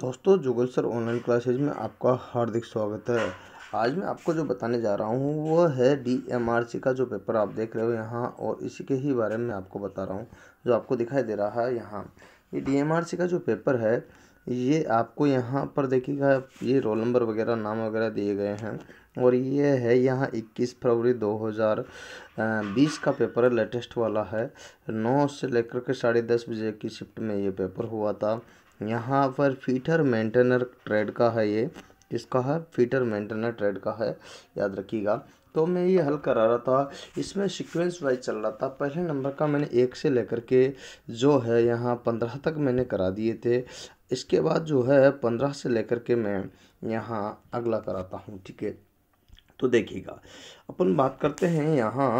दोस्तों जुगल sir online classes में आपका हार्दिक स्वागत है आज मैं आपको जो बताने जा रहा हूँ वो है डी एम आर सी का जो पेपर आप देख रहे हो यहाँ और इसी के ही बारे में आपको बता रहा हूँ जो आपको दिखाई दे रहा है यहाँ ये डी एम आर सी का जो पेपर है ये आपको यहाँ पर देखिएगा ये रोल नंबर वगैरह नाम वगैरह दिए गए हैं और ये है यहाँ 21 फरवरी 2020 का पेपर है लेटेस्ट वाला है नौ से लेकर के साढ़े दस बजे की शिफ्ट में ये पेपर हुआ था यहाँ पर फीटर मेंटेनर ट्रेड का है ये इसका है फीटर मेंटेनर ट्रेड का है याद रखिएगा तो मैं ये हल करा रहा था इसमें सीक्वेंस वाइज चल रहा था पहले नंबर का मैंने एक से लेकर के जो है यहाँ पंद्रह तक मैंने करा दिए थे इसके बाद जो है पंद्रह से लेकर के मैं यहाँ अगला कराता हूँ ठीक है तो देखिएगा अपन बात करते हैं यहाँ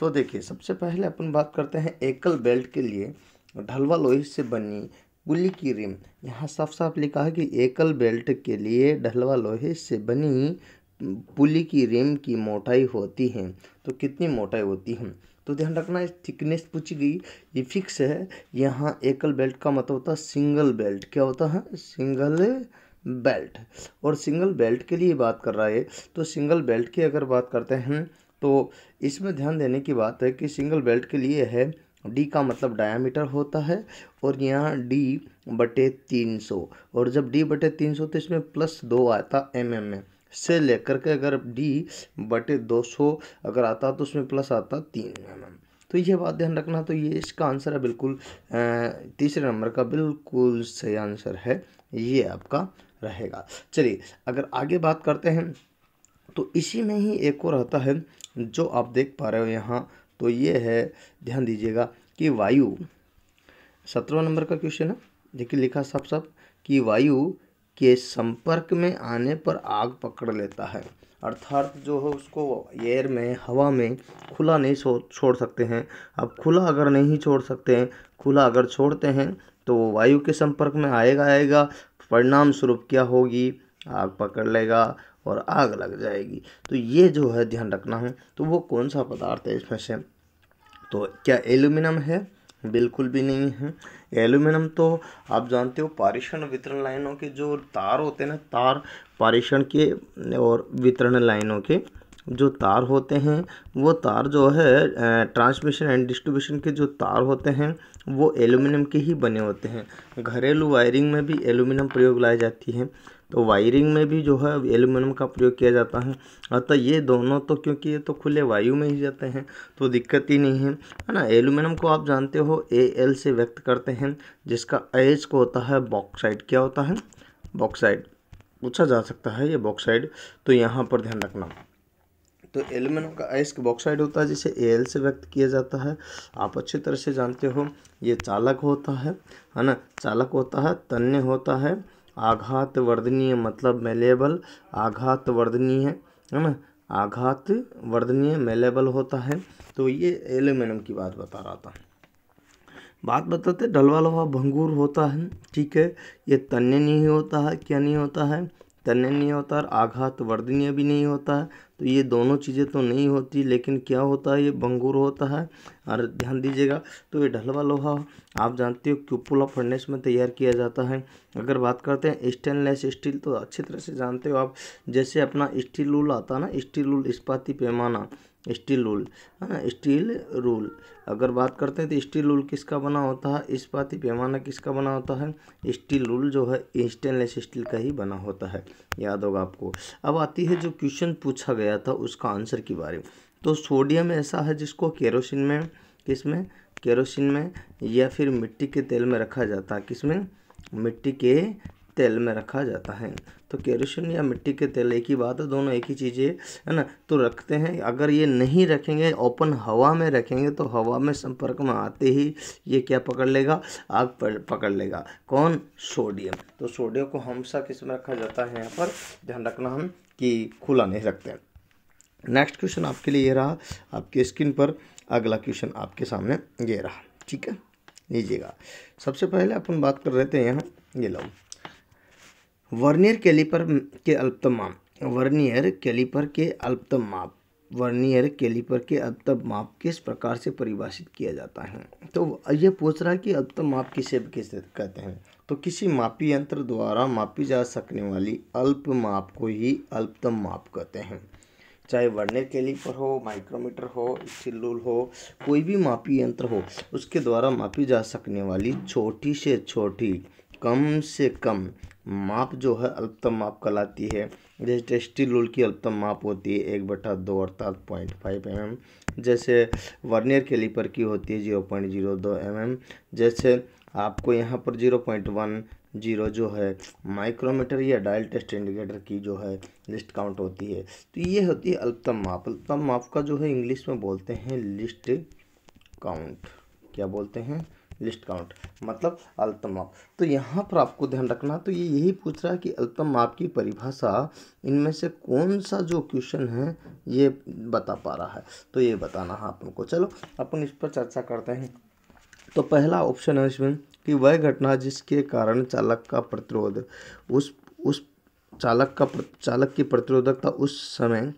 तो देखिए सबसे पहले अपन बात करते हैं एकल बेल्ट के लिए ढलवा लोहे से बनी पुली की रिम यहाँ साफ साफ लिखा है कि एकल बेल्ट के लिए ढलवा लोहे से बनी पुली की रिम की मोटाई होती है तो कितनी मोटाई होती है तो ध्यान रखना इस थिकनेस पूछी गई ये फिक्स है यहाँ एकल बेल्ट का मतलब होता है सिंगल बेल्ट क्या होता है सिंगल बेल्ट और सिंगल बेल्ट के लिए बात कर रहा है तो सिंगल बेल्ट की अगर बात करते हैं तो इसमें ध्यान देने की बात है कि सिंगल बेल्ट के लिए है डी का मतलब डायामीटर होता है और यहाँ डी बटे तीन सौ और जब डी बटे तीन सौ तो इसमें प्लस दो आता एम mm एम में से लेकर के अगर डी बटे दो सौ अगर आता तो उसमें प्लस आता तीन एम mm। एम तो ये बात ध्यान रखना तो ये इसका आंसर है बिल्कुल तीसरे नंबर का बिल्कुल सही आंसर है ये आपका रहेगा चलिए अगर आगे बात करते हैं तो इसी में ही एक और रहता है जो आप देख पा रहे हो यहाँ तो ये है ध्यान दीजिएगा कि वायु सत्रहवा नंबर का क्वेश्चन है देखिए लिखा सब सब कि वायु के संपर्क में आने पर आग पकड़ लेता है अर्थात जो है उसको एयर में हवा में खुला नहीं छोड़ सकते हैं अब खुला अगर नहीं छोड़ सकते हैं खुला अगर छोड़ते हैं तो वो वायु के संपर्क में आएगा आएगा परिणाम स्वरूप क्या होगी आग पकड़ लेगा और आग लग जाएगी तो ये जो है ध्यान रखना है तो वो कौन सा पदार्थ है इसमें से तो क्या एल्यूमिनियम है बिल्कुल भी नहीं है एल्यूमिनियम तो आप जानते हो पारिषण वितरण लाइनों के जो तार होते हैं ना तार पारिषण के और वितरण लाइनों के जो तार होते हैं वो तार जो है ट्रांसमिशन एंड डिस्ट्रीब्यूशन के जो तार होते हैं वो एल्यूमिनियम के ही बने होते हैं घरेलू वायरिंग में भी एल्यूमिनियम प्रयोग लाई जाती है तो वायरिंग में भी जो है एल्यूमिनियम का प्रयोग किया जाता है अतः ये दोनों तो क्योंकि ये तो खुले वायु में ही जाते हैं तो दिक्कत ही नहीं है है ना एल्यूमिनियम को आप जानते हो ए एल से व्यक्त करते हैं जिसका एज को होता है बॉक्साइड क्या होता है बॉक्साइड पूछा जा सकता है ये बॉक्साइड तो यहाँ पर ध्यान रखना तो एल्यूमिनियम का आइस्क बॉक्साइड होता है जिसे ए एल से व्यक्त किया जाता है आप अच्छी तरह से जानते हो ये चालक होता है है ना चालक होता है तन्य होता है आघात वर्धनीय मतलब मेलेबल आघात वर्धनीय है ना आघात वर्धनीय मेलेबल होता है तो ये एल्यूमिनियम की बात बता रहा था बात बताते डलवा लोहा भंगूर होता है ठीक है ये तन्य नहीं होता है क्या नहीं होता है तन्य नहीं होता और आघात वर्धनीय भी नहीं होता है तो ये दोनों चीज़ें तो नहीं होती लेकिन क्या होता है ये भंगुर होता है और ध्यान दीजिएगा तो ये ढलवा लोहा आप जानते हो ऑफ फर्नेस में तैयार किया जाता है अगर बात करते हैं स्टेनलेस स्टील तो अच्छी तरह से जानते हो आप जैसे अपना स्टील उल आता है ना स्टील उल इस्पाती पैमाना स्टील रूल है हाँ, ना स्टील रूल अगर बात करते हैं तो स्टील रूल किसका बना होता है इस बात पैमाना किसका बना होता है स्टील रूल जो है स्टेनलेस स्टील का ही बना होता है याद होगा आपको अब आती है जो क्वेश्चन पूछा गया था उसका आंसर के बारे में तो सोडियम ऐसा है जिसको केरोसिन में किसमें केरोसिन में या फिर मिट्टी के तेल में रखा जाता है किसमें मिट्टी के तेल में रखा जाता है तो केरोसिन या मिट्टी के तेल एक ही बात है दोनों एक ही चीज़ें है ना तो रखते हैं अगर ये नहीं रखेंगे ओपन हवा में रखेंगे तो हवा में संपर्क में आते ही ये क्या पकड़ लेगा आग पकड़ लेगा कौन सोडियम तो सोडियम को हमसा किस में रखा जाता है यहाँ पर ध्यान रखना हम कि खुला नहीं रखते हैं नेक्स्ट क्वेश्चन आपके लिए ये रहा आपके स्किन पर अगला क्वेश्चन आपके सामने ये रहा ठीक है लीजिएगा सबसे पहले अपन बात कर रहे थे यहाँ ये लो वर्नियर कैलिपर के अल्पतम माप वर्नियर कैलिपर के अल्पतम माप वर्नियर कैलिपर के अल्पतम माप किस प्रकार से परिभाषित किया जाता है तो ये पूछ रहा है कि अल्पतम माप किसे किसे कहते हैं तो किसी मापी यंत्र द्वारा मापी जा सकने वाली अल्प माप को ही अल्पतम माप कहते हैं चाहे वर्नियर कैलिपर हो माइक्रोमीटर हो सिलूल हो कोई भी मापी यंत्र हो उसके द्वारा मापी जा सकने वाली छोटी से छोटी कम से कम माप जो है अल्पतम माप कहलाती है जैसे टेस्टी रोल की अल्पतम माप होती है एक बटा दो अर्थात पॉइंट फाइव एम एम जैसे वर्नियर कैलिपर की होती है जीरो पॉइंट जीरो दो एम एम जैसे आपको यहाँ पर जीरो पॉइंट वन जीरो जो है माइक्रोमीटर या डायल टेस्ट इंडिकेटर की जो है लिस्ट काउंट होती है तो ये होती है अल्पतम माप अल्पतम माप का जो है इंग्लिश में बोलते हैं लिस्ट काउंट क्या बोलते हैं लिस्ट काउंट मतलब अल्पतम माप तो यहाँ पर आपको ध्यान रखना तो ये यही पूछ रहा है कि अल्पतम माप की परिभाषा इनमें से कौन सा जो क्वेश्चन है ये बता पा रहा है तो ये बताना है अपन को चलो अपन इस पर चर्चा करते हैं तो पहला ऑप्शन है इसमें कि वह घटना जिसके कारण चालक का प्रतिरोध उस उस चालक का चालक की प्रतिरोधकता उस समय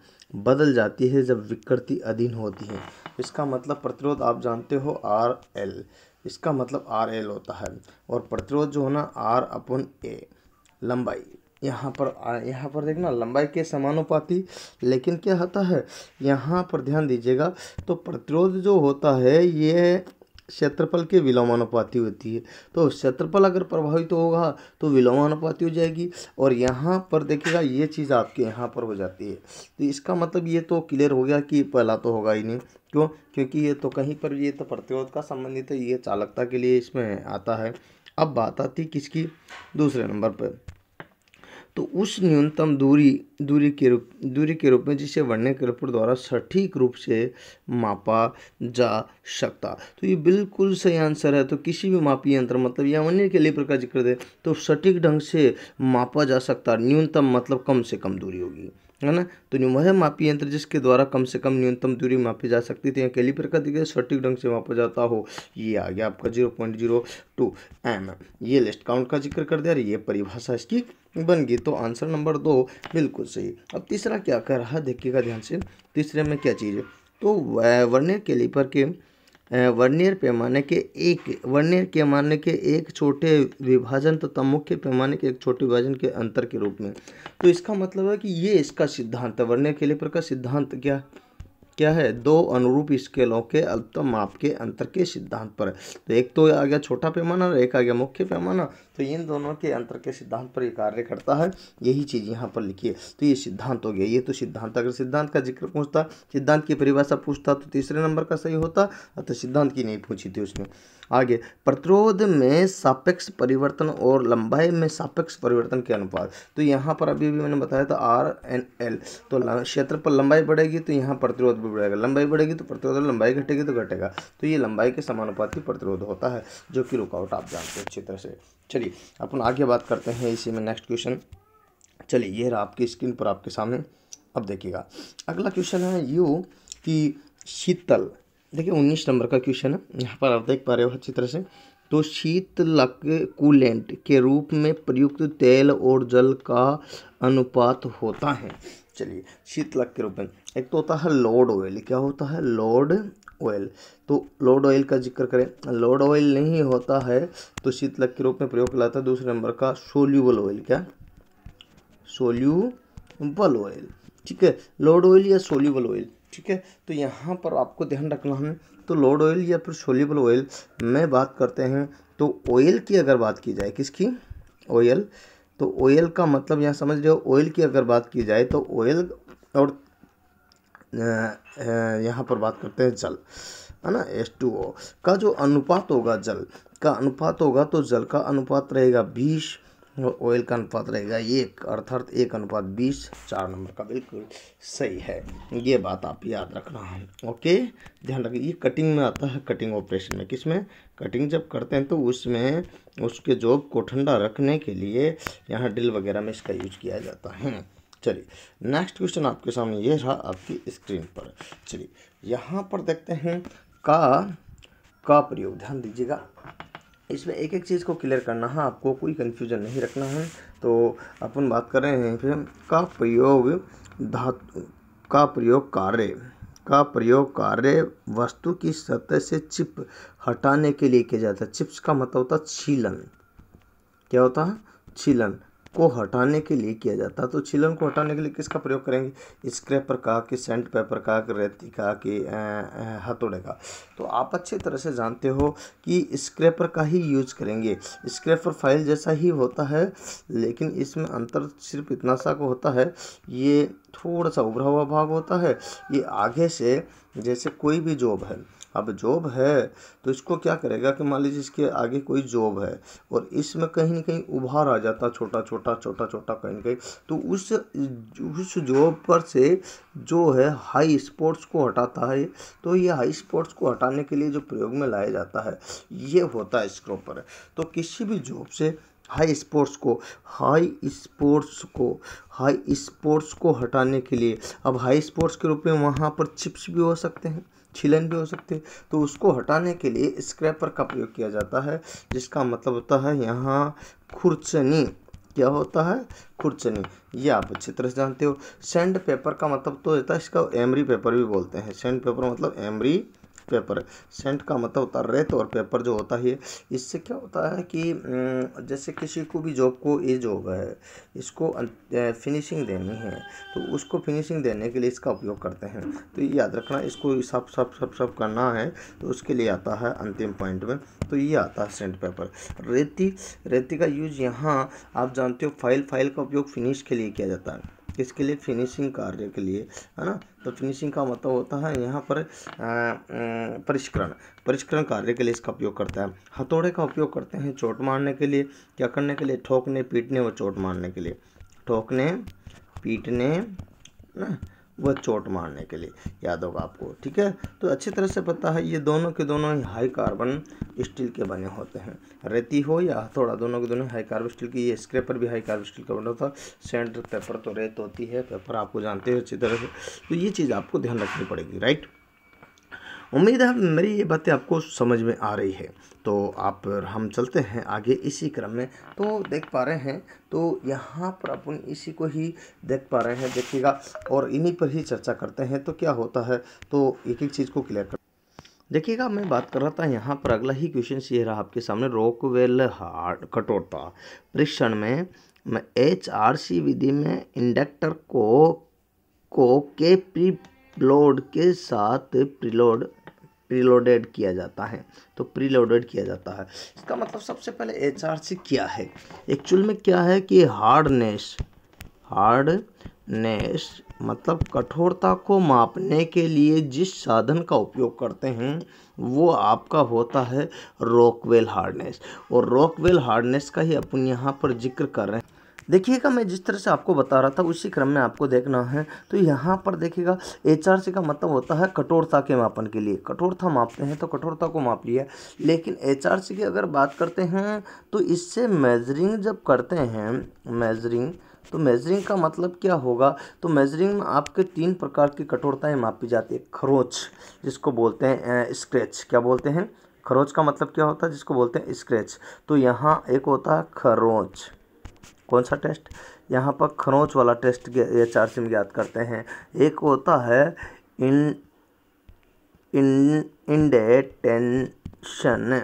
बदल जाती है जब विकृति अधीन होती है इसका मतलब प्रतिरोध आप जानते हो आर एल इसका मतलब आर एल होता है और प्रतिरोध जो है ना आर अपन ए लंबाई यहाँ पर यहाँ पर देखना लंबाई के समानुपाती लेकिन क्या होता है यहाँ पर ध्यान दीजिएगा तो प्रतिरोध जो होता है ये क्षेत्रफल के विलोमानुपाती होती है तो क्षेत्रफल अगर प्रभावित तो होगा तो विलोमानुपाती हो जाएगी और यहाँ पर देखिएगा ये चीज़ आपके यहाँ पर हो जाती है तो इसका मतलब ये तो क्लियर हो गया कि पहला तो होगा ही नहीं क्यों क्योंकि ये तो कहीं पर ये तो प्रतिरोध का संबंधित है तो ये चालकता के लिए इसमें आता है अब बात आती किसकी दूसरे नंबर पर तो उस न्यूनतम दूरी दूरी के रूप दूरी के रूप में जिसे वर्णन कलपुर द्वारा सटीक रूप से मापा जा सकता तो ये बिल्कुल सही आंसर है तो किसी भी मापी यंत्र मतलब या वन्य के लिए प्रकार जिक्र दे तो सटीक ढंग से मापा जा सकता न्यूनतम मतलब कम से कम दूरी होगी है ना तो वह मापी यंत्र जिसके द्वारा कम से कम न्यूनतम दूरी मापी जा सकती थी कैलिपर का दिखे सटीक ढंग से मापा जाता हो ये आ गया आपका zero point zero two m ये लिस्ट काउंट का जिक्र कर दिया ये परिभाषा इसकी बन गई तो आंसर नंबर दो बिल्कुल सही अब तीसरा क्या कह रहा है देखिएगा ध्यान से तीसरे में क्या चीज़ है तो वर्णियर कैलिपर के वर्नियर पैमाने के एक वर्नियर पैमाने के एक छोटे विभाजन तथा मुख्य पैमाने के एक छोटे विभाजन के अंतर के रूप में तो इसका मतलब है कि ये इसका सिद्धांत है वर्नियर लिए का सिद्धांत क्या क्या है दो अनुरूप स्केलों के अल्पतम माप के अंतर के सिद्धांत पर तो एक तो आ गया छोटा पैमाना और एक आ गया मुख्य पैमाना तो इन दोनों के अंतर के सिद्धांत पर यह कार्य करता है यही चीज़ यहाँ पर लिखी है तो ये सिद्धांत हो गया ये तो सिद्धांत अगर सिद्धांत का जिक्र पूछता सिद्धांत की परिभाषा पूछता तो तीसरे नंबर का सही होता अतः तो सिद्धांत की नहीं पूछी थी उसने आगे प्रतिरोध में सापेक्ष परिवर्तन और लंबाई में सापेक्ष परिवर्तन के अनुपात तो यहाँ पर अभी भी मैंने बताया था आर एन एल तो क्षेत्र पर लंबाई बढ़ेगी तो यहाँ प्रतिरोध भी बढ़ेगा लंबाई बढ़ेगी तो प्रतिरोध लंबाई घटेगी तो घटेगा तो ये लंबाई के समानुपाती प्रतिरोध होता है जो कि रुकावट आप जानते हैं अच्छी तरह से चलिए चलिए अपन आगे बात करते हैं इसी में नेक्स्ट क्वेश्चन चलिए ये रहा आपकी स्क्रीन पर आपके सामने अब देखिएगा अगला क्वेश्चन है यू कि शीतल देखिए उन्नीस नंबर का क्वेश्चन है यहाँ पर आप देख पा रहे हो अच्छी तरह से तो शीतलक कूलेंट के रूप में प्रयुक्त तेल और जल का अनुपात होता है चलिए शीतलक के रूप में एक तो होता है लोड ऑयल क्या होता है लोड ऑयल तो लोड ऑयल का जिक्र करें लोड ऑयल नहीं होता है तो शीतलक के रूप में प्रयोग कराता है दूसरे नंबर का सोल्यूबल ऑयल क्या सोल्यूबल ऑयल ठीक है लोड ऑयल या सोल्यूबल ऑयल ठीक है तो यहाँ पर आपको ध्यान रखना है तो लोड ऑयल या फिर सोल्यूबल ऑयल में बात करते हैं तो ऑयल की अगर बात की जाए किसकी ऑयल तो ऑयल का मतलब यहाँ समझ रहे हो ऑयल की अगर बात की जाए तो ऑयल और यहाँ पर बात करते हैं जल है ना एस टू ओ का जो अनुपात होगा जल का अनुपात होगा तो जल का अनुपात रहेगा बीस और ऑयल का अनुपात रहेगा एक अर्थात एक अनुपात बीस चार नंबर का बिल्कुल सही है ये बात आप याद रखना है ओके ध्यान रखिए ये कटिंग में आता है कटिंग ऑपरेशन में किसमें कटिंग जब करते हैं तो उसमें उसके जॉब को ठंडा रखने के लिए यहाँ ड्रिल वगैरह में इसका यूज किया जाता है चलिए नेक्स्ट क्वेश्चन आपके सामने ये रहा आपकी स्क्रीन पर चलिए यहाँ पर देखते हैं का का प्रयोग ध्यान दीजिएगा इसमें एक एक चीज़ को क्लियर करना है हाँ, आपको कोई कन्फ्यूजन नहीं रखना है तो अपन बात कर रहे हैं फिर का प्रयोग धातु का प्रयोग कार्य का प्रयोग कार्य वस्तु की सतह से चिप हटाने के लिए किया जाता है चिप्स का मतलब होता है छीलन क्या होता है छीलन को हटाने के लिए किया जाता है तो छिलन को हटाने के लिए किसका प्रयोग करेंगे स्क्रैपर का कि सेंट पेपर का कि रेती का कि हथौड़े का तो आप अच्छी तरह से जानते हो कि स्क्रैपर का ही यूज़ करेंगे स्क्रैपर फाइल जैसा ही होता है लेकिन इसमें अंतर सिर्फ इतना सा को होता है ये थोड़ा सा उभरा हुआ भाग होता है ये आगे से जैसे कोई भी जॉब है अब जॉब है तो इसको क्या करेगा कि मान लीजिए इसके आगे कोई जॉब है और इसमें कहीं ना कहीं उभार आ जाता छोटा छोटा छोटा छोटा कहीं ना कहीं तो उस उस जॉब पर से जो है हाई स्पोर्ट्स को हटाता है तो ये हाई स्पोर्ट्स को हटाने के लिए जो प्रयोग में लाया जाता है ये होता है इसके ऊपर तो किसी भी जॉब से हाई स्पोर्ट्स को हाई स्पोर्ट्स को हाई स्पोर्ट्स को हटाने के लिए अब हाई स्पोर्ट्स के रूप में वहाँ पर चिप्स भी हो सकते हैं छिलन भी हो सकती है तो उसको हटाने के लिए स्क्रैपर का प्रयोग किया जाता है जिसका मतलब होता है यहाँ खुरचनी क्या होता है खुरचनी ये आप अच्छी तरह से जानते हो सैंड पेपर का मतलब तो होता है इसका एमरी पेपर भी बोलते हैं सैंड पेपर मतलब एमरी पेपर सेंट का मतलब होता है रेत और पेपर जो होता है इससे क्या होता है कि जैसे किसी को भी जॉब को ये जॉब है इसको अं, फिनिशिंग देनी है तो उसको फिनिशिंग देने के लिए इसका उपयोग करते हैं तो ये याद रखना इसको सब सब सब सब करना है तो उसके लिए आता है अंतिम पॉइंट में तो ये आता है सेंट पेपर रेती रेती का यूज यहाँ आप जानते हो फाइल फाइल का उपयोग फिनिश के लिए किया जाता है इसके लिए फिनिशिंग कार्य के लिए है ना तो फिनिशिंग का मतलब होता है यहाँ पर परिष्करण परिष्करण कार्य के लिए इसका उपयोग करता है हथौड़े का उपयोग करते हैं चोट मारने के लिए क्या करने के लिए ठोकने पीटने और चोट मारने के लिए ठोकने पीटने ना व चोट मारने के लिए याद होगा आपको ठीक है तो अच्छी तरह से पता है ये दोनों के दोनों ही हाई कार्बन स्टील के बने होते हैं रेती हो या हथौड़ा दोनों के दोनों हाई कार्बन स्टील की ये स्क्रेपर भी हाई कार्बन स्टील का बना होता है पेपर तो रेत होती है पेपर आपको जानते हो अच्छी तरह से तो ये चीज़ आपको ध्यान रखनी पड़ेगी राइट उम्मीद है मेरी ये बातें आपको समझ में आ रही है तो आप हम चलते हैं आगे इसी क्रम में तो देख पा रहे हैं तो यहाँ पर अपन इसी को ही देख पा रहे हैं देखिएगा और इन्हीं पर ही चर्चा करते हैं तो क्या होता है तो एक एक चीज़ को क्लियर कर देखिएगा मैं बात कर रहा था यहाँ पर अगला ही क्वेश्चन ये रहा आपके सामने रोकवेल हार्ट कठोरता परीक्षण में एच आर सी विधि में इंडक्टर को को के प्री लोड के साथ प्रीलोड प्रीलोडेड किया जाता है तो प्रीलोडेड किया जाता है इसका मतलब सबसे पहले एच आर सी क्या है एक्चुअल में क्या है कि हार्डनेस हार्डनेस मतलब कठोरता को मापने के लिए जिस साधन का उपयोग करते हैं वो आपका होता है रॉकवेल हार्डनेस और रॉकवेल हार्डनेस का ही अपन यहाँ पर जिक्र कर रहे हैं देखिएगा मैं जिस तरह से आपको बता रहा था उसी क्रम में आपको देखना है तो यहाँ पर देखिएगा एच का मतलब होता है कठोरता के मापन के लिए कठोरता मापते हैं तो कठोरता को माप लिया लेकिन एच की अगर बात करते हैं तो इससे मेजरिंग जब करते हैं मेजरिंग तो मेजरिंग का मतलब क्या होगा तो मेजरिंग में आपके तीन प्रकार की कठोरताएँ मापी जाती है खरोच जिसको बोलते हैं स्क्रेच क्या बोलते हैं खरोच का मतलब क्या होता है जिसको बोलते हैं स्क्रैच तो यहाँ एक होता है खरोच कौन सा टेस्ट यहाँ पर खरोंच वाला टेस्ट ये चार सिम ज्ञात करते हैं एक होता है इन इन इंडेटेंशन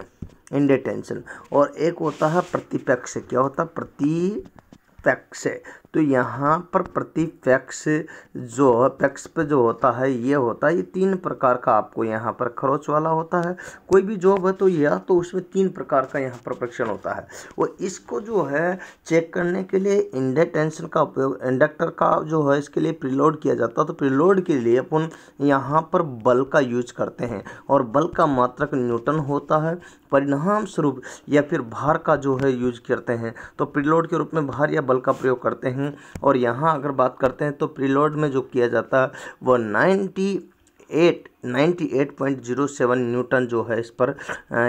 इंडेटेंशन और एक होता है प्रतिपक्ष क्या होता है प्रतिपक्ष तो यहाँ पर प्रतिपक्ष जो पक्ष पे जो होता है ये होता है ये तीन प्रकार का आपको यहाँ पर खरोच वाला होता है कोई भी जॉब है तो यह तो उसमें तीन प्रकार का यहाँ पर परीक्षण होता है और इसको जो है चेक करने के लिए इंडे टेंशन का उपयोग इंडक्टर का जो है इसके लिए प्रीलोड किया जाता है तो प्रीलोड के लिए अपन यहाँ पर बल का यूज करते हैं और बल का मात्रक न्यूटन होता है परिणाम स्वरूप या फिर भार का जो है यूज करते हैं तो प्रीलोड के रूप में भार या बल का प्रयोग करते हैं हैं और यहाँ अगर बात करते हैं तो प्रीलोड में जो किया जाता है वह ninety eight ninety eight point zero seven newton जो है इस पर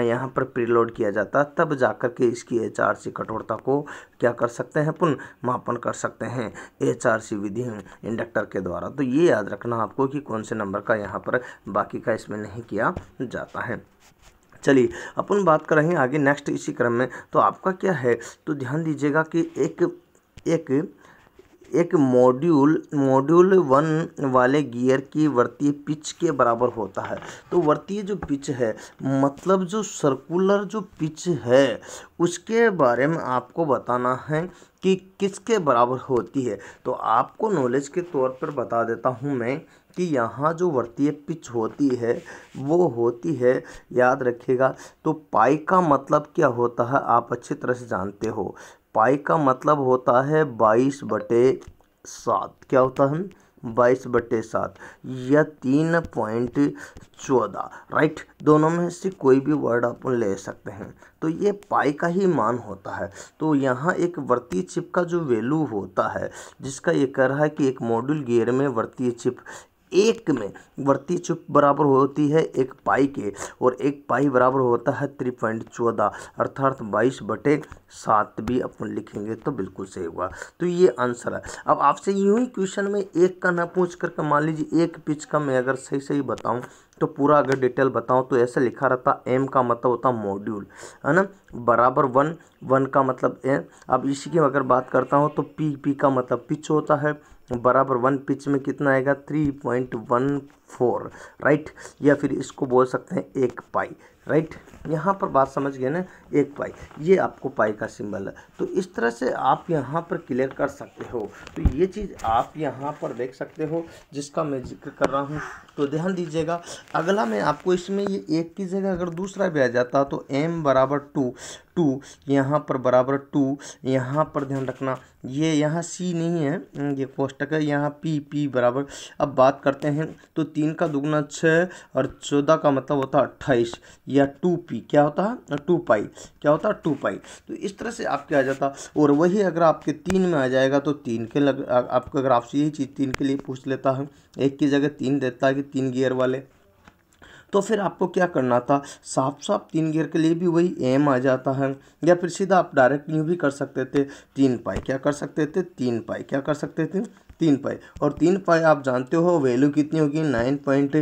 यहाँ पर प्रीलोड किया जाता तब जाकर के इसकी एच आर सी कठोरता को क्या कर सकते हैं पुनः मापन कर सकते हैं एच आर सी विधि इंडक्टर के द्वारा तो ये याद रखना आपको कि कौन से नंबर का यहाँ पर बाकी का इसमें नहीं किया जाता है चलिए अपन बात हैं आगे नेक्स्ट इसी क्रम में तो आपका क्या है तो ध्यान दीजिएगा कि एक एक एक मॉड्यूल मॉड्यूल वन वाले गियर की वर्तीय पिच के बराबर होता है तो वर्तीय जो पिच है मतलब जो सर्कुलर जो पिच है उसके बारे में आपको बताना है कि किसके बराबर होती है तो आपको नॉलेज के तौर पर बता देता हूँ मैं कि यहाँ जो वर्तीय पिच होती है वो होती है याद रखिएगा तो पाई का मतलब क्या होता है आप अच्छी तरह से जानते हो पाई का मतलब होता है बाईस बटे सात क्या होता है बाईस बटे सात या तीन पॉइंट चौदह राइट दोनों में से कोई भी वर्ड आप ले सकते हैं तो ये पाई का ही मान होता है तो यहाँ एक वर्ती चिप का जो वैल्यू होता है जिसका ये कह रहा है कि एक मॉड्यूल गियर में वर्ती चिप एक में वर्ती चुप बराबर होती है एक पाई के और एक पाई बराबर होता है थ्री पॉइंट चौदह अर्थात बाईस बटे सात भी अपन लिखेंगे तो बिल्कुल सही हुआ तो ये आंसर है अब आपसे यूं ही क्वेश्चन में एक का ना पूछ करके मान लीजिए एक पिच का मैं अगर सही सही बताऊँ तो पूरा अगर डिटेल बताऊं तो ऐसे लिखा रहता एम का मतलब होता मॉड्यूल है ना बराबर वन वन का मतलब एम अब इसी की अगर बात करता हूँ तो पी पी का मतलब पिच होता है बराबर वन पिच में कितना आएगा three point one four right या फिर इसको बोल सकते हैं एक पाई राइट यहाँ पर बात समझ गए ना एक पाई ये आपको पाई का सिंबल है तो इस तरह से आप यहाँ पर क्लियर कर सकते हो तो ये चीज़ आप यहाँ पर देख सकते हो जिसका मैं जिक्र कर रहा हूँ तो ध्यान दीजिएगा अगला मैं आपको इसमें ये एक की जगह अगर दूसरा भी आ जाता तो एम बराबर टू टू यहाँ पर बराबर टू यहाँ पर ध्यान रखना ये यहाँ सी नहीं है ये कोष्टक है यहाँ पी पी बराबर अब बात करते हैं तो तीन तीन का दुगना छः और चौदह का मतलब होता है अट्ठाईस या टू पी क्या होता है टू पाई क्या होता है टू पाई तो इस तरह से आपके आ जाता और वही अगर आपके तीन में आ जाएगा तो तीन के लग आपका अगर आपसे यही चीज़ तीन के लिए पूछ लेता है एक की जगह तीन देता है कि तीन गियर वाले तो फिर आपको क्या करना था साफ साफ तीन गियर के लिए भी वही एम आ जाता है या फिर सीधा आप डायरेक्ट यूँ भी कर सकते थे तीन पाई क्या कर सकते थे तीन पाई क्या कर सकते थे तीन पाई और तीन पाई आप जानते हो वैल्यू कितनी होगी नाइन पॉइंट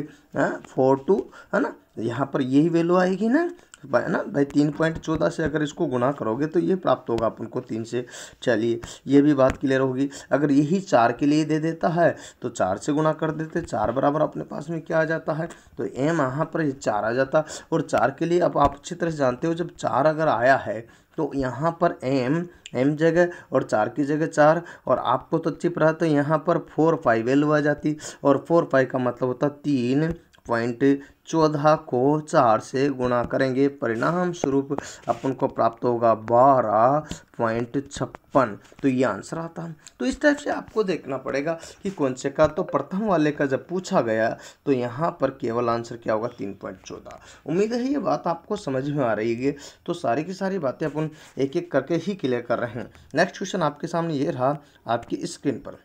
फोर टू है ना यहाँ पर यही वैल्यू आएगी ना है ना भाई तीन पॉइंट चौदह से अगर इसको गुना करोगे तो ये प्राप्त होगा अपन को तीन से चलिए ये भी बात क्लियर होगी अगर यही चार के लिए दे देता है तो चार से गुना कर देते चार बराबर अपने पास में क्या आ जाता है तो एम यहाँ पर ये चार आ जाता और चार के लिए अब आप अच्छी तरह से जानते हो जब चार अगर आया है तो यहाँ पर एम एम जगह और चार की जगह चार और आपको तो अच्छी पढ़ा तो यहाँ पर फोर फाइव एल्व आ जाती और फोर फाइव का मतलब होता तीन पॉइंट चौदह को चार से गुणा करेंगे परिणाम स्वरूप अपन को प्राप्त होगा बारह पॉइंट छप्पन तो ये आंसर आता है तो इस टाइप से आपको देखना पड़ेगा कि कौन से का तो प्रथम वाले का जब पूछा गया तो यहाँ पर केवल आंसर क्या होगा तीन पॉइंट चौदह उम्मीद है ये बात आपको समझ में आ रही है तो सारी की सारी बातें अपन एक एक करके ही क्लियर कर रहे हैं नेक्स्ट क्वेश्चन आपके सामने ये रहा आपकी स्क्रीन पर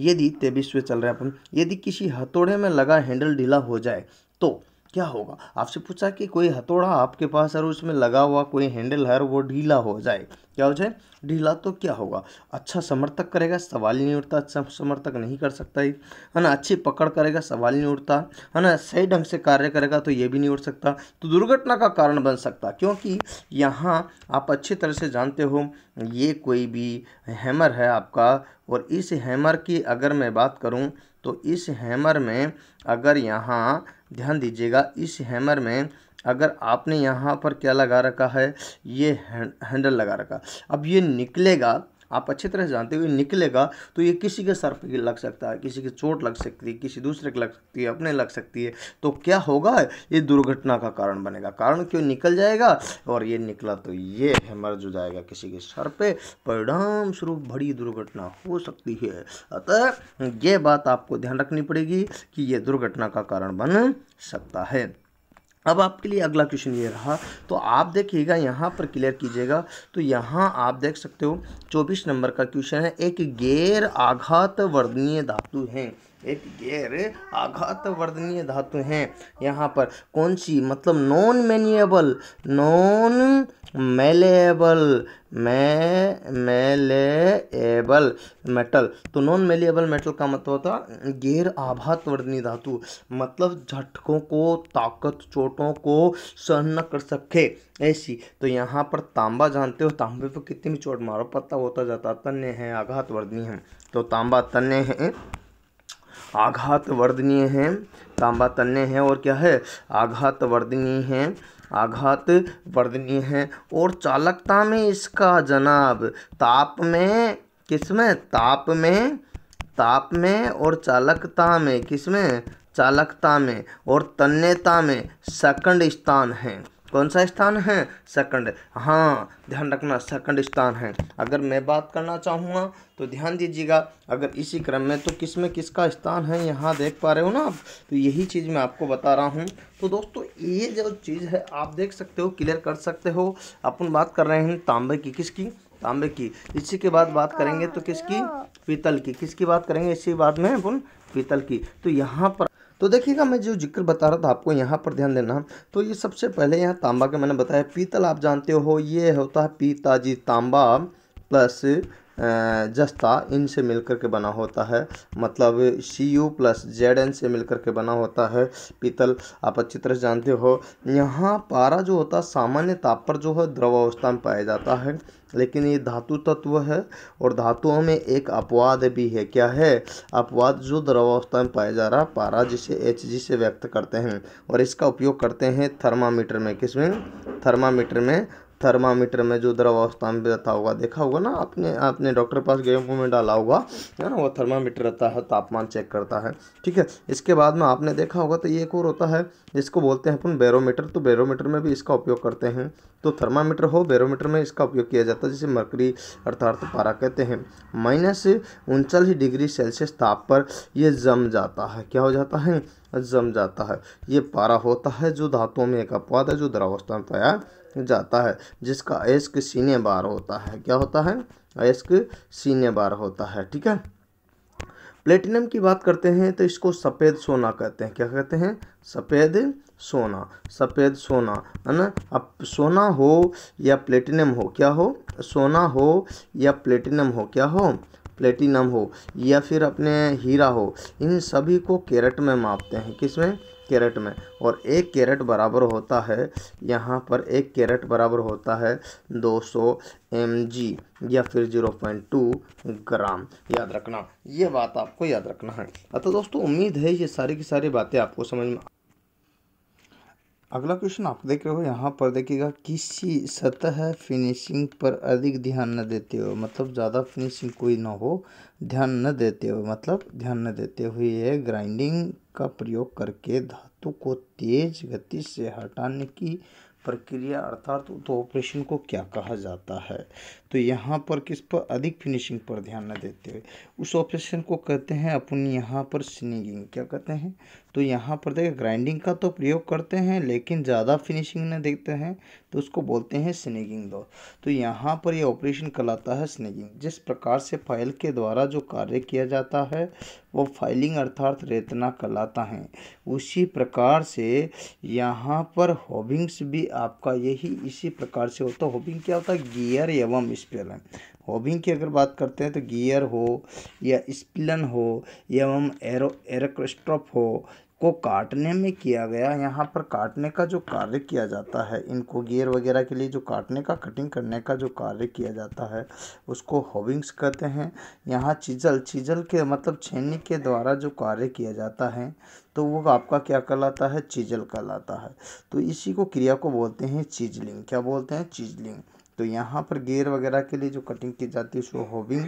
यदि तेबिस चल रहा है अपन यदि किसी हथौड़े में लगा हैंडल ढीला हो जाए तो क्या होगा आपसे पूछा कि कोई हथौड़ा आपके पास और उसमें लगा हुआ कोई हैंडल है वो ढीला हो जाए क्या हो जाए ढीला तो क्या होगा अच्छा समर्थक करेगा सवाल नहीं उठता अच्छा समर्थक नहीं कर सकता है ना अच्छी पकड़ करेगा सवाल नहीं उठता है ना सही ढंग से कार्य करेगा तो ये भी नहीं उठ सकता तो दुर्घटना का कारण बन सकता क्योंकि यहाँ आप अच्छी तरह से जानते हो ये कोई भी हैमर है आपका और इस हैमर की अगर मैं बात करूँ तो इस हैमर में अगर यहाँ ध्यान दीजिएगा इस हैमर में अगर आपने यहाँ पर क्या लगा रखा है ये हैंडल लगा रखा अब ये निकलेगा आप अच्छी तरह जानते हुए निकलेगा तो ये किसी के सर पर लग सकता है किसी की चोट लग सकती है किसी दूसरे के लग सकती है अपने लग सकती है तो क्या होगा ये दुर्घटना का कारण बनेगा कारण क्यों निकल जाएगा और ये निकला तो ये हैमर जो जाएगा किसी के सर पर परिणाम स्वरूप बड़ी दुर्घटना हो सकती है अतः ये बात आपको ध्यान रखनी पड़ेगी कि ये दुर्घटना का कारण बन सकता है अब आपके लिए अगला क्वेश्चन ये रहा तो आप देखिएगा यहाँ पर क्लियर कीजिएगा तो यहाँ आप देख सकते हो चौबीस नंबर का क्वेश्चन है एक गैर आघात वर्णीय धातु है एक गैर आघात वर्धनीय धातु हैं यहाँ पर कौन सी मतलब नॉन मैनिएबल नॉन मेलेबल मै मेलेबल मेटल तो नॉन मेलेबल मेटल का मतलब होता गैर आभात वर्धनी धातु मतलब झटकों को ताकत चोटों को सहन न कर सके ऐसी तो यहाँ पर तांबा जानते हो तांबे पर कितनी चोट मारो पता होता जाता तन्य है आघात वर्धनी है तो तांबा तन्य है आघात वर्धनीय हैं तांबा तन्य है और क्या है आघात वर्धनीय है आघात वर्धनीय है और चालकता में इसका जनाब ताप में किसमें ताप में ताप में और चालकता में किसमें चालकता में और तन्यता में सेकंड स्थान है कौन सा स्थान है सेकंड हाँ ध्यान रखना सेकंड स्थान है अगर मैं बात करना चाहूँगा तो ध्यान दीजिएगा अगर इसी क्रम में तो किस में किसका स्थान है यहाँ देख पा रहे हो ना आप तो यही चीज़ मैं आपको बता रहा हूँ तो दोस्तों ये जो चीज़ है आप देख सकते हो क्लियर कर सकते हो अपन बात कर रहे हैं तांबे की किसकी तांबे की इसी के बाद बात करेंगे तो किसकी पीतल की किसकी बात करेंगे इसी बात में अपन पीतल की तो यहाँ पर तो देखिएगा मैं जो जिक्र बता रहा था आपको यहाँ पर ध्यान देना तो ये सबसे पहले यहाँ तांबा के मैंने बताया पीतल आप जानते हो ये होता है पीताजी तांबा प्लस जस्ता इन से मिलकर के बना होता है मतलब C U plus Z N से मिलकर के बना होता है पीतल आप अच्छी तरह जानते हो यहाँ पारा जो होता है सामान्य ताप पर जो है द्रवावस्था में पाया जाता है लेकिन ये धातु तत्व है और धातुओं में एक अपवाद भी है क्या है अपवाद जो द्रवावस्था में पाया जा रहा पारा जिसे एच जी से व्यक्त करते हैं और इसका उपयोग करते हैं थर्मामीटर में किसमें थर्मामीटर में थर्मामीटर में जो द्रवावस्था में रहता होगा देखा होगा ना आपने आपने डॉक्टर पास गए मुँह में डाला होगा है ना वो थर्मामीटर रहता है तापमान चेक करता है ठीक है इसके बाद में आपने देखा होगा तो ये एक और होता है जिसको बोलते हैं अपन बैरोमीटर तो बैरोमीटर में भी इसका उपयोग करते हैं तो थर्मामीटर हो बैरोमीटर में इसका उपयोग किया जाता है जिसे मरकरी अर्थात पारा कहते हैं माइनस उनचालीस डिग्री सेल्सियस ताप पर यह जम जाता है क्या हो जाता है जम जाता है ये पारा होता है जो धातुओं में एक अपवाद है जो द्रवावस्था में पाया जाता है जिसका अयस्क सीने बार होता है क्या होता है अयस्क सीने बार होता है ठीक है प्लेटिनम की बात करते हैं तो इसको सफ़ेद सोना कहते हैं क्या कहते हैं सफ़ेद सोना सफ़ेद सोना है ना अब सोना हो या प्लेटिनम हो क्या हो सोना हो या प्लेटिनम हो क्या हो प्लेटिनम हो या फिर अपने हीरा हो इन सभी को कैरेट में मापते हैं किसमें कैरेट में और एक कैरेट बराबर होता है यहाँ पर एक कैरेट बराबर होता है 200 सौ या फिर 0.2 ग्राम याद रखना ये बात आपको याद रखना है अतः अच्छा दोस्तों उम्मीद है ये सारी की सारी बातें आपको समझ में अगला क्वेश्चन आप देख रहे हो यहाँ पर देखिएगा किसी सतह फिनिशिंग पर अधिक ध्यान न देते हो मतलब ज़्यादा फिनिशिंग कोई ना हो ध्यान न देते हो मतलब ध्यान न देते हुए ग्राइंडिंग का प्रयोग करके धातु को तेज गति से हटाने की प्रक्रिया अर्थात तो ऑपरेशन को क्या कहा जाता है तो यहाँ पर किस पर अधिक फिनिशिंग पर ध्यान न देते हुए उस ऑपरेशन को कहते हैं अपन यहाँ पर स्निगिंग क्या कहते हैं तो यहाँ पर देखिए ग्राइंडिंग का तो प्रयोग करते हैं लेकिन ज़्यादा फिनिशिंग न देखते हैं तो उसको बोलते हैं स्नेगिंग दो तो यहाँ पर ये ऑपरेशन कहलाता है स्नेगिंग जिस प्रकार से फाइल के द्वारा जो कार्य किया जाता है वो फाइलिंग अर्थात रेतना कहलाता है उसी प्रकार से यहाँ पर होबिंग्स भी आपका यही इसी प्रकार से होता है होबिंग क्या होता है गियर एवं स्पेलन होबिंग की अगर बात करते हैं तो गियर हो या स्पिलन हो एवं एरो एरोक्रोस्ट्रॉप हो को काटने में किया गया यहाँ पर काटने का जो कार्य किया जाता है इनको गियर वगैरह के लिए जो काटने का कटिंग करने का जो कार्य किया जाता है उसको होविंग्स कहते हैं यहाँ चिजल चिजल के मतलब छेनी के द्वारा जो कार्य किया जाता है तो वो आपका क्या कहलाता है चिजल कहलाता है तो इसी को क्रिया को बोलते हैं चिजलिंग क्या बोलते हैं चिजलिंग तो यहाँ पर गेयर वगैरह के लिए जो कटिंग की जाती है उसको होविंग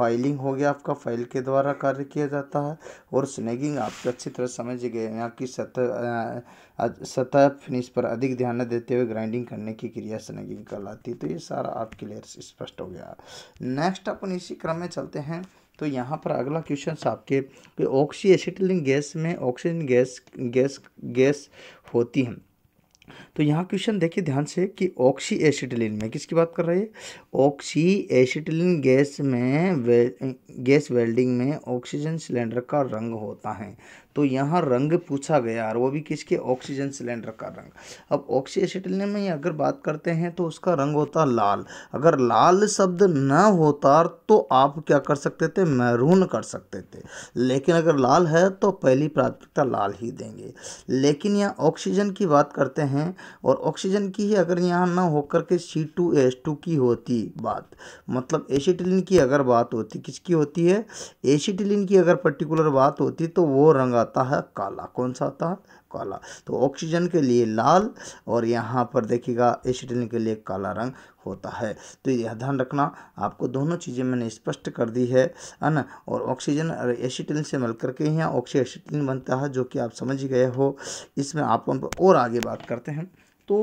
फाइलिंग हो गया आपका फाइल के द्वारा कार्य किया जाता है और स्नैगिंग आप अच्छी तरह समझ गए यहाँ की सतह सतह फिनिश पर अधिक ध्यान देते हुए ग्राइंडिंग करने की क्रिया स्नैगिंग कहलाती है तो ये सारा आपके लिए स्पष्ट हो गया नेक्स्ट अपन इसी क्रम में चलते हैं तो यहाँ पर अगला क्वेश्चन आपके ऑक्सी एसिटिलिंग गैस में ऑक्सीजन गैस गैस गैस होती है तो यहाँ क्वेश्चन देखिए ध्यान से कि ऑक्सी एसिटिलिन में किसकी बात कर रहे हैं ऑक्सी एसिटिलिन गैस में वे, गैस वेल्डिंग में ऑक्सीजन सिलेंडर का रंग होता है तो यहाँ रंग पूछा गया और वो भी किसके ऑक्सीजन सिलेंडर का रंग अब ऑक्सी एसिटिलिन में अगर बात करते हैं तो उसका रंग होता लाल अगर लाल शब्द न होता तो आप क्या कर सकते थे मैरून कर सकते थे लेकिन अगर लाल है तो पहली प्राथमिकता लाल ही देंगे लेकिन यहाँ ऑक्सीजन की बात करते हैं और ऑक्सीजन की ही अगर यहाँ ना होकर के सी टू एस टू की होती बात मतलब एसीटिलिन की अगर बात होती किसकी होती है एसीटिलिन की अगर पर्टिकुलर बात होती तो वो रंग आता है काला कौन सा आता है काला तो ऑक्सीजन के लिए लाल और यहाँ पर देखिएगा एसिटिन के लिए काला रंग होता है तो यह ध्यान रखना आपको दोनों चीज़ें मैंने स्पष्ट कर दी है है ना और ऑक्सीजन और एसिटिन से मिल करके यहाँ ऑक्सी एसिटिन बनता है जो कि आप समझ गए हो इसमें आप और आगे बात करते हैं तो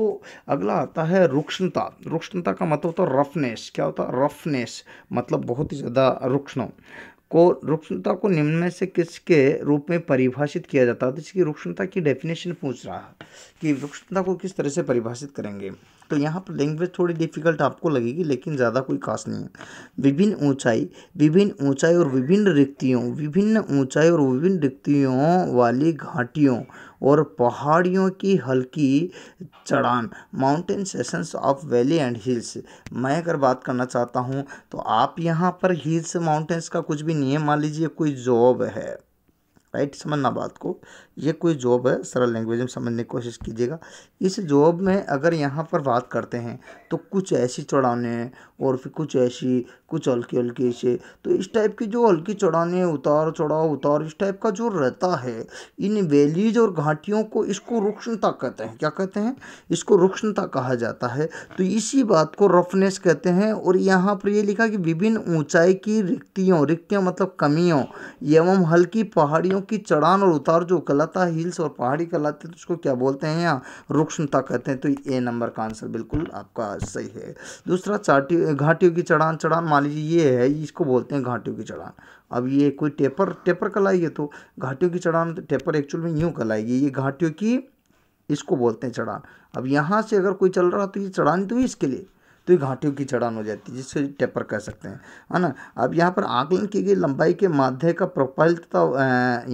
अगला आता है रुक्षणता रुक्षणता का मतलब होता है रफनेस क्या होता है रफनेस मतलब बहुत ही ज़्यादा रुक्षण को रुक्षता को निम्न में से किसके रूप में परिभाषित किया जाता है तो इसकी रुक्षता की डेफिनेशन पूछ रहा है कि रुक्षता को किस तरह से परिभाषित करेंगे तो यहाँ पर लैंग्वेज थोड़ी डिफिकल्ट आपको लगेगी लेकिन ज़्यादा कोई खास नहीं है विभिन्न ऊंचाई विभिन्न ऊंचाई और विभिन्न रिक्तियों विभिन्न ऊंचाई और विभिन्न रिक्तियों वाली घाटियों और पहाड़ियों की हल्की चढ़ान mountain sections of valley and hills मैं अगर बात करना चाहता हूँ तो आप यहाँ पर हिल्स माउंटेंस का कुछ भी नहीं है मान लीजिए कोई जॉब है राइट समझना बात को ये कोई जॉब है सरल लैंग्वेज में समझने की कोशिश कीजिएगा इस जॉब में अगर यहाँ पर बात करते हैं तो कुछ ऐसी चढ़ाने और फिर कुछ ऐसी कुछ हल्की हल्की ऐसे तो इस टाइप की जो हल्की चढ़ाने उतार चढ़ाव उतार इस टाइप का जो रहता है इन वैलीज और घाटियों को इसको रुक्षणता कहते हैं क्या कहते हैं इसको रुक्षणता कहा जाता है तो इसी बात को रफनेस कहते हैं और यहाँ पर ये लिखा कि विभिन्न ऊँचाई की रिक्तियों रिक्तियों मतलब कमियों एवं हल्की पहाड़ियों पहाड़ियों की चढ़ान और उतार जो कहलाता है हिल्स और पहाड़ी कहलाते हैं तो उसको क्या बोलते हैं या रुक्षता कहते हैं तो ए नंबर का आंसर बिल्कुल आपका सही है दूसरा चाटी घाटियों की चढ़ान चढ़ान मान लीजिए ये है इसको बोलते हैं घाटियों की चढ़ान अब ये कोई टेपर टेपर कलाई है तो घाटियों की चढ़ान टेपर एक्चुअल में यूँ कलाएगी ये घाटियों की इसको बोलते हैं चढ़ान अब यहाँ से अगर कोई चल रहा तो ये चढ़ान तो इसके लिए तो ये घाटियों की चढ़ान हो जाती है जिससे टेपर कह सकते हैं है ना अब यहाँ पर आकलन की गई लंबाई के माध्य का प्रोपाइल तथा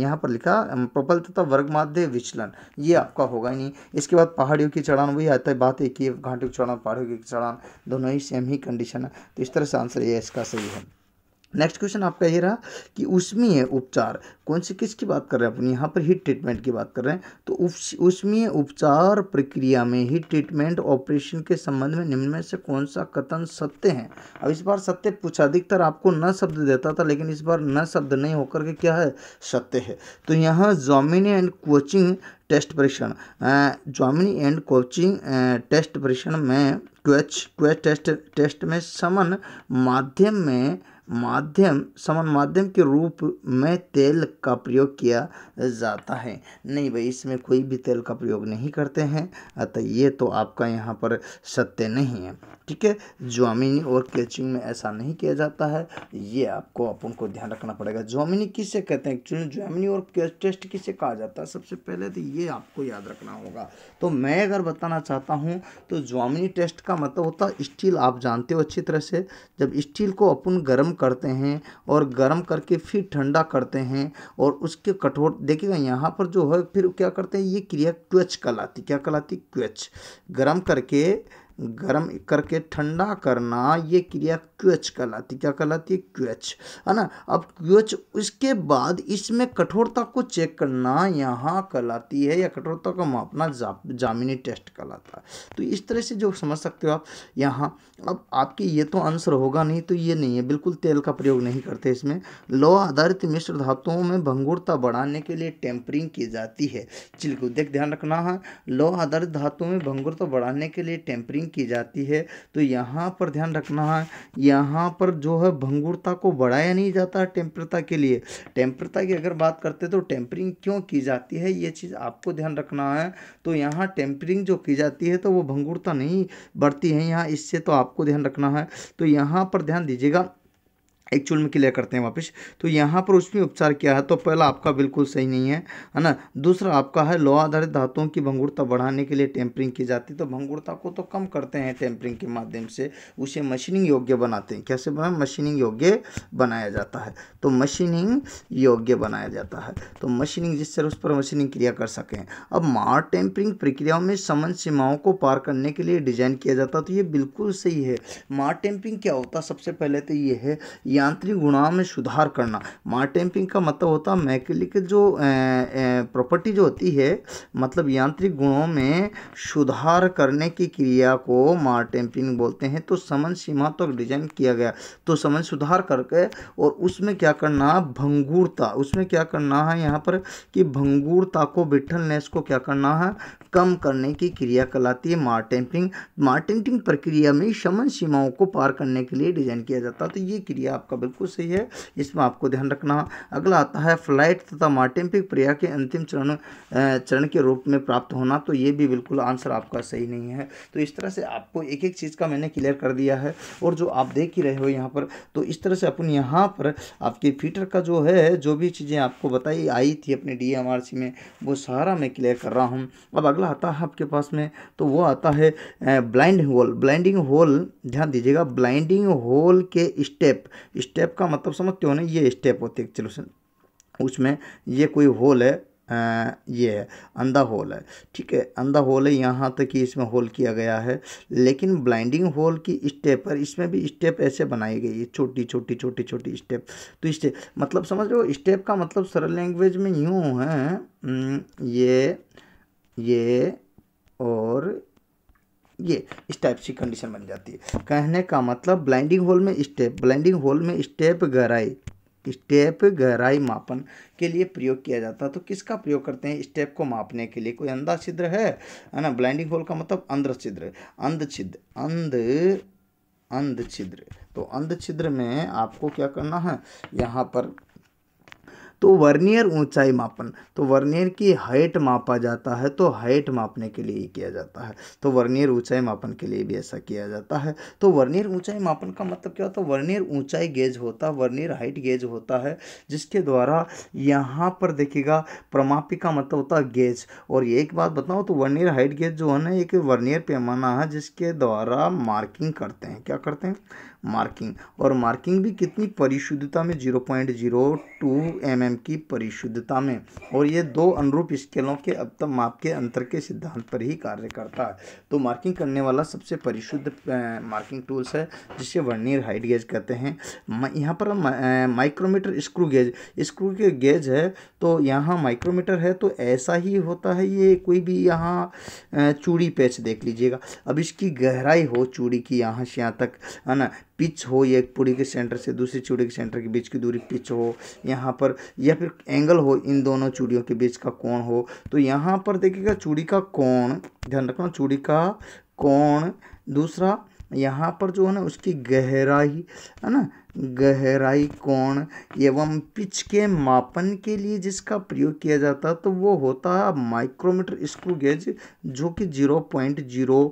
यहाँ पर लिखा प्रोपाइल तथा वर्ग माध्य विचलन ये आपका होगा ही नहीं इसके बाद पहाड़ियों की चढ़ान वही आता है बात एक ही घाटियों की चढ़ान पहाड़ियों की चढ़ान दोनों ही सेम ही कंडीशन है तो इस तरह से आंसर ये इसका सही है नेक्स्ट क्वेश्चन आपका ये रहा कि उष्मीय उपचार कौन से किसकी बात कर रहे हैं अपन यहाँ पर हीट ट्रीटमेंट की बात कर रहे हैं तो उष्मीय उपचार प्रक्रिया में हीट ट्रीटमेंट ऑपरेशन के संबंध में निम्न में से कौन सा कथन सत्य है अब इस बार सत्य पूछा अधिकतर आपको न शब्द देता था लेकिन इस बार न शब्द नहीं होकर के क्या है सत्य है तो यहाँ जॉमिनी एंड कोचिंग टेस्ट परीक्षण जॉमिनी एंड कोचिंग टेस्ट परीक्षण में क्वेच क्वेच टेस्ट टेस्ट में समन माध्यम में माध्यम समान माध्यम के रूप में तेल का प्रयोग किया जाता है नहीं भाई इसमें कोई भी तेल का प्रयोग नहीं करते हैं अतः ये तो आपका यहाँ पर सत्य नहीं है ठीक है ज्वामिनी और केचिंग में ऐसा नहीं किया जाता है ये आपको अपन को ध्यान रखना पड़ेगा ज्वामिनी किसे कहते हैं एक्चुअली ज्वामिनी और टेस्ट किसे कहा जाता है सबसे पहले तो ये आपको याद रखना होगा तो मैं अगर बताना चाहता हूँ तो ज्वामिनी टेस्ट का मतलब होता है स्टील आप जानते हो अच्छी तरह से जब स्टील को अपन गर्म करते हैं और गर्म करके फिर ठंडा करते हैं और उसके कठोर देखिएगा यहाँ पर जो है फिर क्या करते हैं ये क्रिया क्वेच कहलाती क्या कहलाती क्वेच गर्म करके गर्म करके ठंडा करना ये क्रिया क्वेच कहलाती क्या कहलाती है क्वेच है ना अब क्वेच उसके बाद इसमें कठोरता को चेक करना यहाँ कहलाती है या कठोरता को मापना जा, जामिनी टेस्ट कहलाता है तो इस तरह से जो समझ सकते हो आप यहाँ अब आपकी ये तो आंसर होगा नहीं तो ये नहीं है बिल्कुल तेल का प्रयोग नहीं करते इसमें लोह आधारित मिश्र धातुओं में भंगुरता बढ़ाने के लिए टेम्परिंग की जाती है चिल्कुल देख ध्यान रखना है हाँ। लोह आधारित धातुओं में भंगुरता बढ़ाने के लिए टेम्परिंग कटिंग की जाती है तो यहाँ पर ध्यान रखना है यहाँ पर जो है भंगुरता को बढ़ाया नहीं जाता है टेम्परता के लिए टेम्परता की अगर बात करते तो टेम्परिंग क्यों की जाती है ये चीज़ आपको ध्यान रखना है तो यहाँ टेम्परिंग जो की जाती है तो वो भंगुरता नहीं बढ़ती है यहाँ इससे तो आपको ध्यान रखना है तो यहाँ पर ध्यान दीजिएगा एक्चुअल में क्लियर करते हैं वापस तो यहाँ पर उसमें उपचार क्या है तो पहला आपका बिल्कुल सही नहीं है है ना दूसरा आपका है लौ आधारित धातुओं की भंगुरता बढ़ाने के लिए टेम्परिंग की जाती है तो भंगुरता को तो कम करते हैं टेम्परिंग के माध्यम से उसे मशीनिंग योग्य बनाते हैं कैसे बना मशीनिंग योग्य बनाया जाता है तो मशीनिंग योग्य बनाया जाता है तो मशीनिंग जिस तरह उस पर मशीनिंग क्रिया कर सकें अब मार टेम्परिंग प्रक्रियाओं में समन सीमाओं को पार करने के लिए डिजाइन किया जाता है तो ये बिल्कुल सही है मार टेम्परिंग क्या होता सबसे पहले तो ये है यांत्रिक गुणाओं में सुधार करना मार का मतलब होता है मैकेनिकल जो प्रॉपर्टी जो होती है मतलब यांत्रिक गुणों में सुधार करने की क्रिया को मार टैंपिंग बोलते हैं तो समन सीमा तक तो डिजाइन किया गया तो समन सुधार करके और उसमें क्या करना भंगूरता उसमें क्या करना है यहाँ पर कि भंगूरता को बिठलनेस को क्या करना है कम करने की क्रिया कहलाती है मार टैंपिंग मार प्रक्रिया में समन सीमाओं को पार करने के लिए डिजाइन किया जाता है तो ये क्रिया आपका बिल्कुल सही है इसमें आपको ध्यान रखना अगला आता है फ्लाइट तथा मार्टिम्पिक प्रया के अंतिम चरण चरण के रूप में प्राप्त होना तो ये भी बिल्कुल आंसर आपका सही नहीं है तो इस तरह से आपको एक एक चीज़ का मैंने क्लियर कर दिया है और जो आप देख ही रहे हो यहाँ पर तो इस तरह से अपन यहाँ पर आपके फीटर का जो है जो भी चीज़ें आपको बताई आई थी अपने डी में वो सारा मैं क्लियर कर रहा हूँ अब अगला आता है आपके पास में तो वो आता है ब्लाइंड होल ब्लाइंडिंग होल ध्यान दीजिएगा ब्लाइंडिंग होल के स्टेप स्टेप का मतलब समझते हो ना ये स्टेप होते चलो एक्चुअलेशन उसमें ये कोई होल है आ, ये है अंधा होल है ठीक है अंधा होल है यहाँ तक कि इसमें होल किया गया है लेकिन ब्लाइंडिंग होल की स्टेप पर इसमें भी स्टेप ऐसे बनाई गई है छोटी छोटी छोटी छोटी स्टेप तो इस्टेप मतलब समझ लो स्टेप का मतलब सरल लैंग्वेज में यूँ है ये ये और ये इस टाइप सी कंडीशन बन जाती है कहने का मतलब ब्लाइंडिंग होल में स्टेप ब्लाइंडिंग होल में स्टेप गहराई स्टेप गहराई मापन के लिए प्रयोग किया जाता है तो किसका प्रयोग करते हैं स्टेप को मापने के लिए कोई अंधा छिद्र है है ना ब्लाइंडिंग होल का मतलब अंध छिद्र अंध छिद्र अंध अंध छिद्र तो अंध छिद्र में आपको क्या करना है यहाँ पर तो वर्नियर ऊंचाई मापन तो वर्नियर की हाइट मापा जाता है तो हाइट मापने के लिए किया जाता है तो वर्नियर ऊंचाई मापन के लिए भी ऐसा किया जाता है तो वर्नियर ऊंचाई मापन का मतलब क्या होता है वर्नियर ऊंचाई गेज होता है वर्नियर हाइट गेज होता है जिसके द्वारा यहाँ पर देखिएगा प्रमापी का मतलब होता है गेज और एक बात बताऊँ तो वर्नियर हाइट गेज जो है ना एक वर्नियर पैमाना है जिसके द्वारा मार्किंग करते हैं क्या करते हैं मार्किंग और मार्किंग भी कितनी परिशुद्धता में zero point zero two m m की परिशुद्धता में और ये दो अनुरूप स्केलों के अब तक माप के अंतर के सिद्धांत पर ही कार्य करता है तो मार्किंग करने वाला सबसे परिशुद्ध मार्किंग टूल्स है जिसे वर्नियर हाइट गेज कहते हैं यहाँ पर माइक्रोमीटर स्क्रू गेज स्क्रू के गेज है तो यहाँ माइक्रोमीटर है तो ऐसा ही होता है ये कोई भी यहाँ चूड़ी पैच देख लीजिएगा अब इसकी गहराई हो चूड़ी की यहाँ से यहाँ तक है ना पिच हो या एक पूड़ी के सेंटर से दूसरी चूड़ी के सेंटर के बीच की दूरी पिच हो यहाँ पर या फिर एंगल हो इन दोनों चूड़ियों के बीच का कोण हो तो यहाँ पर देखिएगा चूड़ी का कोण ध्यान रखना चूड़ी का कोण दूसरा यहाँ पर जो है ना उसकी गहराई है ना गहराई कोण एवं पिच के मापन के लिए जिसका प्रयोग किया जाता है तो वो होता है माइक्रोमीटर स्क्रू गेज जो कि zero point zero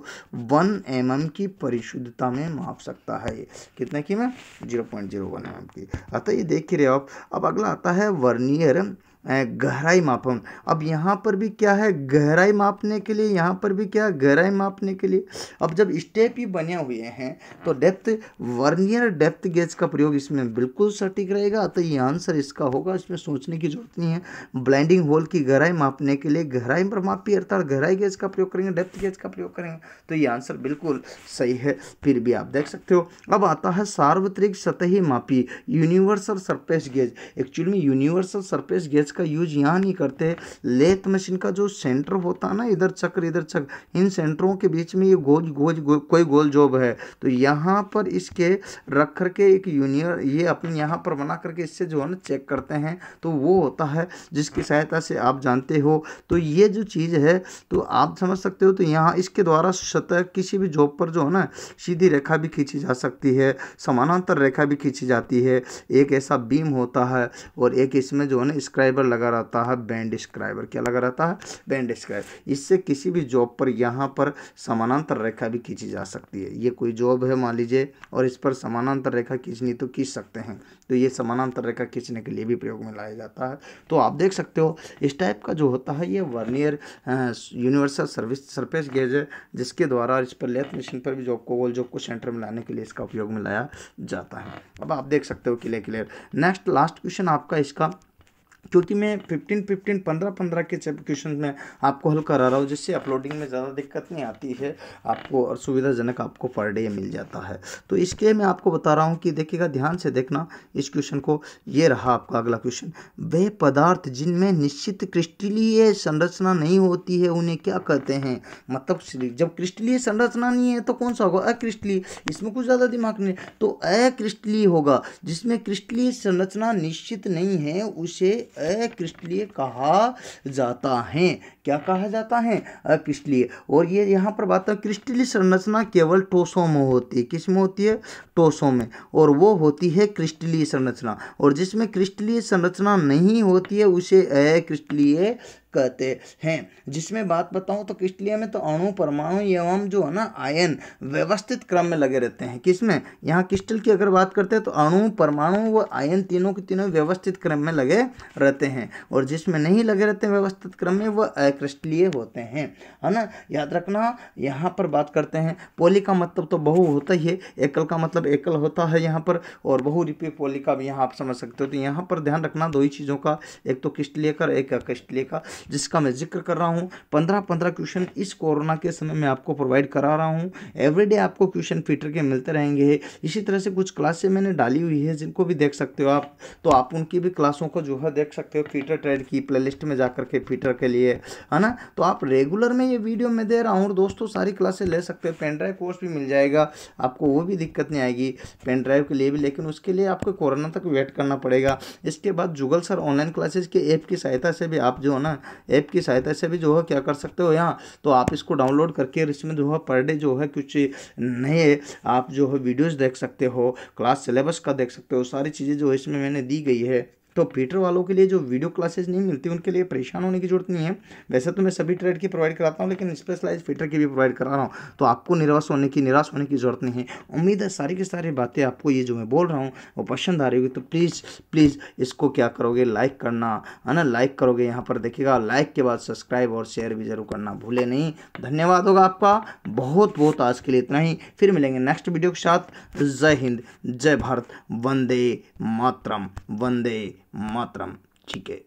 one m m की परिशुद्धता में माप सकता है कितने की मैं zero point zero one m m की अतः ये देख रहे हो आप अब अगला आता है वर्नियर गहराई मापम अब यहाँ पर भी क्या है गहराई मापने के लिए यहाँ पर भी क्या है गहराई मापने के लिए अब जब स्टेप ही बने हुए हैं तो डेप्थ वर्नियर डेप्थ गेज का प्रयोग इसमें बिल्कुल सटीक रहेगा तो ये आंसर इसका होगा इसमें सोचने की जरूरत नहीं है ब्लाइंडिंग होल की गहराई मापने के लिए गहराई पर मापी अर्थात गहराई गेज का प्रयोग करेंगे डेप्थ गेज का प्रयोग करेंगे तो ये आंसर बिल्कुल सही है फिर भी आप देख सकते हो अब आता है सार्वत्रिक सतही मापी यूनिवर्सल सरपेस गेज एक्चुअली में यूनिवर्सल सरपेस गेज इसका यूज यहाँ नहीं करते लेथ मशीन का जो सेंटर होता है ना इधर चक्र इधर चक्र इन सेंटरों के बीच में ये गोज गोज गो, कोई गोल जॉब है तो यहाँ पर इसके रख करके एक यूनियर ये अपने यहाँ पर बना करके इससे जो है ना चेक करते हैं तो वो होता है जिसकी सहायता से आप जानते हो तो ये जो चीज़ है तो आप समझ सकते हो तो यहाँ इसके द्वारा सतह किसी भी जॉब पर जो है ना सीधी रेखा भी खींची जा सकती है समानांतर रेखा भी खींची जाती है एक ऐसा बीम होता है और एक इसमें जो है ना स्क्राइबर पर लगा रहता है बैंड डिस्क्राइबर क्या लगा रहता है बैंड डिस्क्राइबर इससे किसी भी जॉब पर यहाँ पर समानांतर रेखा भी खींची जा सकती है ये कोई जॉब है मान लीजिए और इस पर समानांतर रेखा खींचनी तो खींच सकते हैं तो ये समानांतर रेखा खींचने के लिए भी प्रयोग में लाया जाता है तो आप देख सकते हो इस टाइप का जो होता है ये vernier universal service surface gauge है जिसके द्वारा इस पर लेथ मशीन पर भी जॉब को गोल जॉब को सेंटर में लाने के लिए इसका उपयोग में लाया जाता है अब आप देख सकते हो clear clear next last question आपका इसका क्योंकि मैं फिफ्टीन फिफ्टीन पंद्रह पंद्रह के क्वेश्चन में आपको हल करा रहा हूँ जिससे अपलोडिंग में ज़्यादा दिक्कत नहीं आती है आपको और सुविधाजनक आपको पर डे मिल जाता है तो इसके लिए मैं आपको बता रहा हूँ कि देखिएगा ध्यान से देखना इस क्वेश्चन को ये रहा आपका अगला क्वेश्चन वे पदार्थ जिनमें निश्चित क्रिस्टलीय संरचना नहीं होती है उन्हें क्या कहते हैं मतलब जब क्रिस्टलीय संरचना नहीं है तो कौन सा होगा अक्रिस्टली इसमें कुछ ज़्यादा दिमाग नहीं तो अक्रिस्टली होगा जिसमें क्रिस्टलीय संरचना निश्चित नहीं है उसे एक कहा जाता है क्या कहा जाता है अक्रिस्टलीय और ये यहाँ पर बात है संरचना केवल टोसों में होती है किस में होती है टोसों में और वो होती है क्रिस्टलीय संरचना और जिसमें क्रिस्टलीय संरचना नहीं होती है उसे अक्रिस्टलीय कहते हैं जिसमें बात बताऊँ तो क्रिस्टलिया में तो अणु परमाणु एवं जो है ना आयन व्यवस्थित क्रम में लगे रहते हैं किसमें यहाँ क्रिस्टल की अगर बात करते हैं तो अणु परमाणु व आयन तीनों के तीनों व्यवस्थित क्रम में लगे रहते हैं और जिसमें नहीं लगे रहते व्यवस्थित क्रम में वह अक्रिस्टलीय होते हैं है ना याद रखना यहाँ पर बात करते हैं पोली का मतलब तो बहु होता ही है एकल का मतलब एकल होता है यहाँ पर और बहु बहुरूपी पोली का भी यहाँ आप समझ सकते हो तो यहाँ पर ध्यान रखना दो ही चीज़ों का एक तो क्रिस्टलीय का एक अक्रिस्टलीय का जिसका मैं जिक्र कर रहा हूँ पंद्रह पंद्रह क्वेश्चन इस कोरोना के समय में आपको प्रोवाइड करा रहा हूँ एवरीडे आपको क्वेश्चन फीटर के मिलते रहेंगे इसी तरह से कुछ क्लासे मैंने डाली हुई है जिनको भी देख सकते हो आप तो आप उनकी भी क्लासों को जो है देख सकते हो फीटर ट्रेड की प्लेलिस्ट में जा के फीटर के लिए है ना तो आप रेगुलर में ये वीडियो में दे रहा हूँ और दोस्तों सारी क्लासें ले सकते हो पेन ड्राइव कोर्स भी मिल जाएगा आपको वो भी दिक्कत नहीं आएगी पेन ड्राइव के लिए भी लेकिन उसके लिए आपको कोरोना तक वेट करना पड़ेगा इसके बाद जुगल सर ऑनलाइन क्लासेज के ऐप की सहायता से भी आप जो है ना ऐप की सहायता से भी जो है क्या कर सकते हो यहाँ तो आप इसको डाउनलोड करके इसमें जो है पर डे जो है कुछ नए आप जो है वीडियोज़ देख सकते हो क्लास सिलेबस का देख सकते हो सारी चीज़ें जो इसमें मैंने दी गई है तो पीटर वालों के लिए जो वीडियो क्लासेस नहीं मिलती उनके लिए परेशान होने की जरूरत नहीं है वैसे तो मैं सभी ट्रेड की प्रोवाइड कराता हूँ लेकिन स्पेशलाइज फीटर की भी प्रोवाइड करा रहा हूँ तो आपको निराश होने की निराश होने की जरूरत नहीं है उम्मीद है सारी की सारी बातें आपको ये जो मैं बोल रहा हूँ वो पसंद आ रही होगी तो प्लीज़ प्लीज़ इसको क्या करोगे लाइक करना है ना लाइक करोगे यहाँ पर देखिएगा लाइक के बाद सब्सक्राइब और शेयर भी जरूर करना भूले नहीं धन्यवाद होगा आपका बहुत बहुत आज के लिए इतना ही फिर मिलेंगे नेक्स्ट वीडियो के साथ जय हिंद जय भारत वंदे मातरम वंदे Matram Chique.